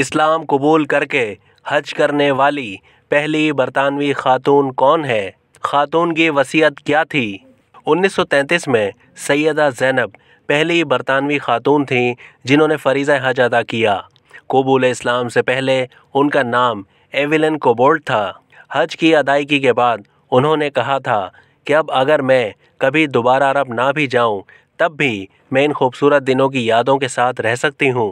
इस्लाम कबूल करके हज करने वाली पहली बरतानवी खातून कौन है खातून की वसीयत क्या थी 1933 में सैदा जैनब पहली बरतानवी खातून थीं जिन्होंने फरीज़ हज अदा किया कबूल इस्लाम से पहले उनका नाम एविलन कोबोल्ट था हज की अदायगी के बाद उन्होंने कहा था कि अब अगर मैं कभी दोबारा अरब ना भी जाऊं तब भी मैं इन खूबसूरत दिनों की यादों के साथ रह सकती हूं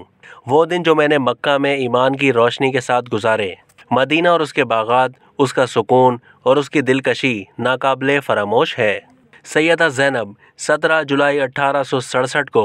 वो दिन जो मैंने मक्का में ईमान की रोशनी के साथ गुजारे मदीना और उसके बागात उसका सुकून और उसकी दिलकशी नाकाबले फरामोश है सैदा जैनब 17 जुलाई अठारह को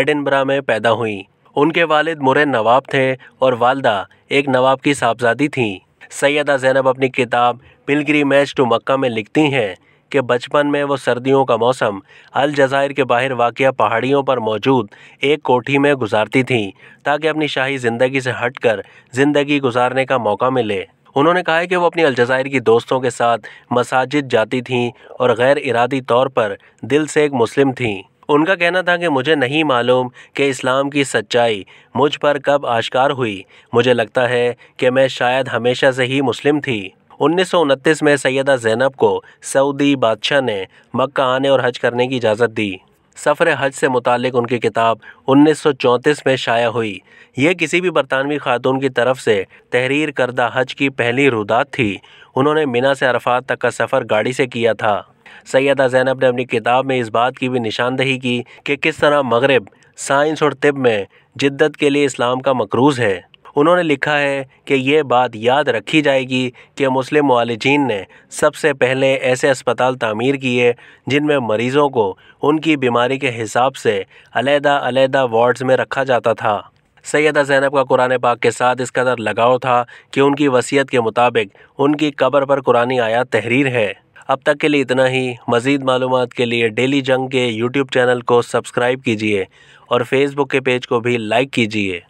एडिनबरा में पैदा हुई उनके वालिद मुरे नवाब थे और वालदा एक नवाब की साहबजादी थीं सैदा जैनब अपनी किताब पिलग्री मैच टू मक्का में लिखती हैं कि बचपन में वो सर्दियों का मौसम अल जज़ायर के बाहर वाक़ पहाड़ियों पर मौजूद एक कोठी में गुजारती थीं ताकि अपनी शाही ज़िंदगी से हटकर ज़िंदगी गुजारने का मौका मिले उन्होंने कहा है कि वो अपनी अलजायर की दोस्तों के साथ मसाजिद जाती थीं और गैर इरादी तौर पर दिल से एक मुस्लिम थीं उनका कहना था कि मुझे नहीं मालूम कि इस्लाम की सच्चाई मुझ पर कब आश्कार हुई मुझे लगता है कि मैं शायद हमेशा से ही मुस्लिम थी उन्नीस में सैदा जैनब को सऊदी बादशाह ने मक्का आने और हज करने की इजाज़त दी सफ़र हज से मुतक उनकी किताब 1934 में शाया हुई ये किसी भी बरतानवी खातून की तरफ से तहरीर करदा हज की पहली रुदात थी उन्होंने मिना से अरफात तक का सफ़र गाड़ी से किया था सैदा जैनब ने अपनी किताब में इस बात की भी निशानदही की कि किस तरह मगरब साइंस और तिब में जिद्दत के लिए इस्लाम का मकरूज़ है उन्होंने लिखा है कि ये बात याद रखी जाएगी कि मुस्लिम मालजीन ने सबसे पहले ऐसे अस्पताल तामीर किए जिनमें मरीज़ों को उनकी बीमारी के हिसाब से अलहदा अलहदा वार्ड्स में रखा जाता था सैदा ज़ैनब का कुरान पाक के साथ इस कदर लगाव था कि उनकी वसीयत के मुताबिक उनकी कब्र पर कुरानी आया तहरीर है अब तक के लिए इतना ही मज़ीद मालूम के लिए डेली जंग के यूट्यूब चैनल को सब्सक्राइब कीजिए और फेसबुक के पेज को भी लाइक कीजिए